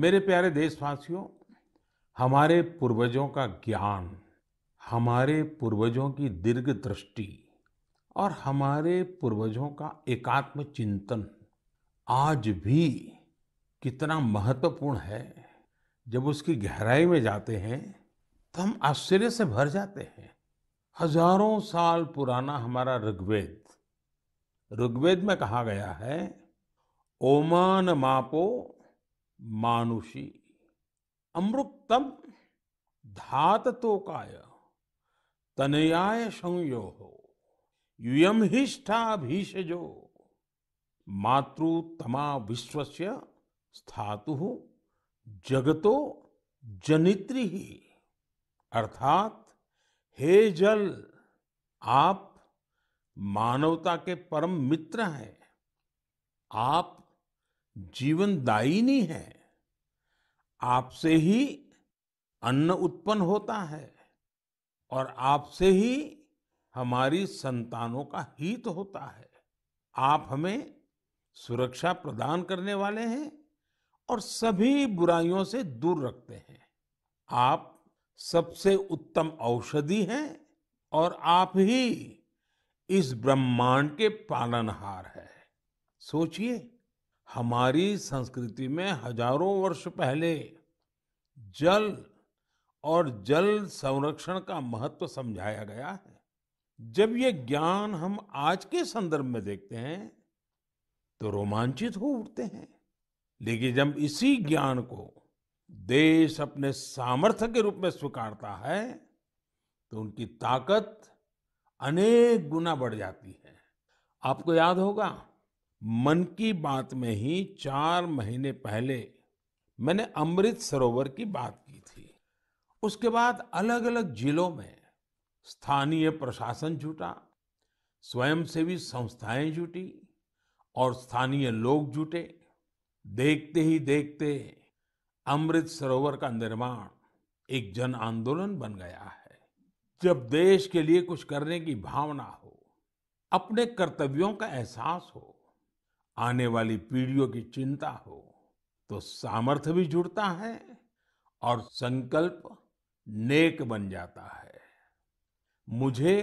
मेरे प्यारे देशवासियों हमारे पूर्वजों का ज्ञान हमारे पूर्वजों की दीर्घ दृष्टि और हमारे पूर्वजों का एकात्म चिंतन आज भी कितना महत्वपूर्ण है जब उसकी गहराई में जाते हैं तो हम आश्चर्य से भर जाते हैं हजारों साल पुराना हमारा ऋग्वेद ऋग्वेद में कहा गया है ओमान मापो मानुषी अमृतम धात तो काय तनयाय संयो हो यूयम हिष्ठा मातृ तमा विश्व स्थातु जगतो जनित्री ही अर्थात हे जल आप मानवता के परम मित्र हैं आप जीवनदायिनी है आपसे ही अन्न उत्पन्न होता है और आपसे ही हमारी संतानों का हित होता है आप हमें सुरक्षा प्रदान करने वाले हैं और सभी बुराइयों से दूर रखते हैं आप सबसे उत्तम औषधि हैं और आप ही इस ब्रह्मांड के पालनहार है सोचिए हमारी संस्कृति में हजारों वर्ष पहले जल और जल संरक्षण का महत्व समझाया गया है जब ये ज्ञान हम आज के संदर्भ में देखते हैं तो रोमांचित हो उठते हैं लेकिन जब इसी ज्ञान को देश अपने सामर्थ्य के रूप में स्वीकारता है तो उनकी ताकत अनेक गुना बढ़ जाती है आपको याद होगा मन की बात में ही चार महीने पहले मैंने अमृत सरोवर की बात की थी उसके बाद अलग अलग जिलों में स्थानीय प्रशासन जुटा स्वयंसेवी संस्थाएं जुटी और स्थानीय लोग जुटे देखते ही देखते अमृत सरोवर का निर्माण एक जन आंदोलन बन गया है जब देश के लिए कुछ करने की भावना हो अपने कर्तव्यों का एहसास हो आने वाली पीढ़ियों की चिंता हो तो सामर्थ्य भी जुड़ता है और संकल्प नेक बन जाता है मुझे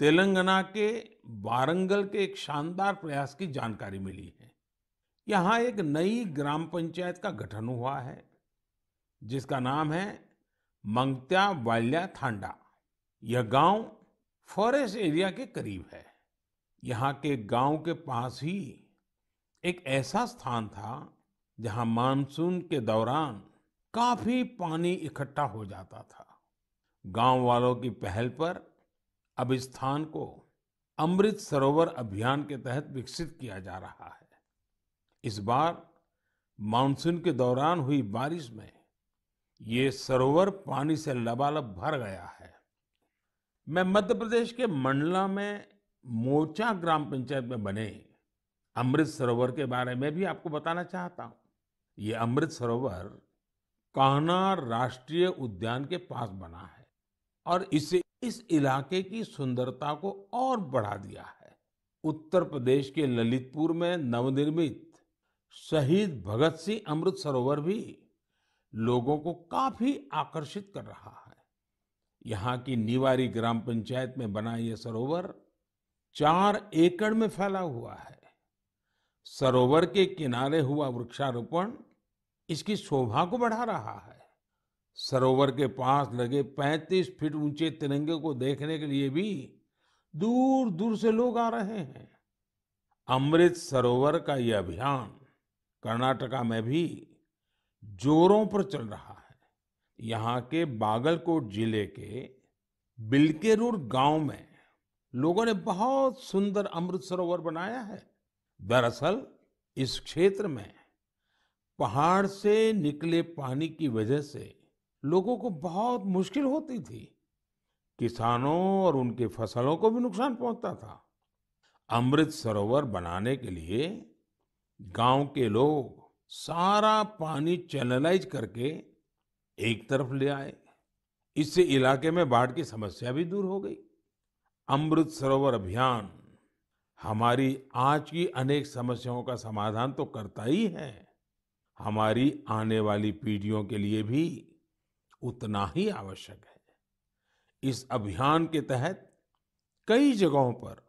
तेलंगाना के वारंगल के एक शानदार प्रयास की जानकारी मिली है यहाँ एक नई ग्राम पंचायत का गठन हुआ है जिसका नाम है मंगत्या वाल्या थांडा यह गांव फॉरेस्ट एरिया के करीब है यहाँ के गांव के पास ही एक ऐसा स्थान था जहां मानसून के दौरान काफी पानी इकट्ठा हो जाता था गांव वालों की पहल पर अब इस स्थान को अमृत सरोवर अभियान के तहत विकसित किया जा रहा है इस बार मानसून के दौरान हुई बारिश में ये सरोवर पानी से लबालब भर गया है मैं मध्य प्रदेश के मंडला में मोचा ग्राम पंचायत में बने अमृत सरोवर के बारे में भी आपको बताना चाहता हूं ये अमृत सरोवर कान्हा राष्ट्रीय उद्यान के पास बना है और इसे इस इलाके की सुंदरता को और बढ़ा दिया है उत्तर प्रदेश के ललितपुर में नवनिर्मित शहीद भगत सिंह अमृत सरोवर भी लोगों को काफी आकर्षित कर रहा है यहाँ की निवारी ग्राम पंचायत में बना यह सरोवर चार एकड़ में फैला हुआ है सरोवर के किनारे हुआ वृक्षारोपण इसकी शोभा को बढ़ा रहा है सरोवर के पास लगे 35 फीट ऊंचे तिरंगे को देखने के लिए भी दूर दूर से लोग आ रहे हैं अमृत सरोवर का ये अभियान कर्नाटका में भी जोरों पर चल रहा है यहाँ के बागलकोट जिले के बिल्केरूर गांव में लोगों ने बहुत सुंदर अमृत सरोवर बनाया है दरअसल इस क्षेत्र में पहाड़ से निकले पानी की वजह से लोगों को बहुत मुश्किल होती थी किसानों और उनके फसलों को भी नुकसान पहुंचता था अमृत सरोवर बनाने के लिए गांव के लोग सारा पानी चैनलाइज करके एक तरफ ले आए इससे इलाके में बाढ़ की समस्या भी दूर हो गई अमृत सरोवर अभियान हमारी आज की अनेक समस्याओं का समाधान तो करता ही है हमारी आने वाली पीढ़ियों के लिए भी उतना ही आवश्यक है इस अभियान के तहत कई जगहों पर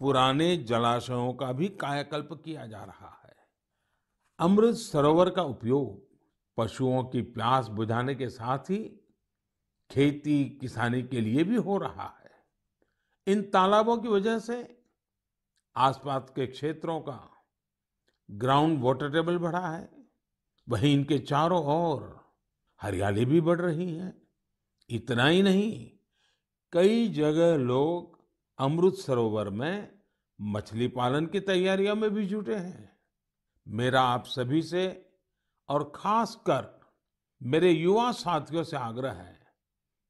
पुराने जलाशयों का भी कायाकल्प किया जा रहा है अमृत सरोवर का उपयोग पशुओं की प्यास बुझाने के साथ ही खेती किसानी के लिए भी हो रहा है इन तालाबों की वजह से आसपास के क्षेत्रों का ग्राउंड वाटर टेबल बढ़ा है वहीं इनके चारों ओर हरियाली भी बढ़ रही है इतना ही नहीं कई जगह लोग अमृत सरोवर में मछली पालन की तैयारियों में भी जुटे हैं मेरा आप सभी से और खासकर मेरे युवा साथियों से आग्रह है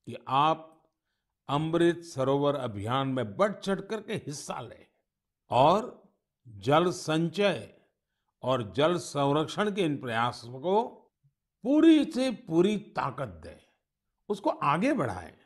कि आप अमृत सरोवर अभियान में बढ़ चढ़ करके हिस्सा लें और जल संचय और जल संरक्षण के इन प्रयासों को पूरी से पूरी ताकत दें उसको आगे बढ़ाएं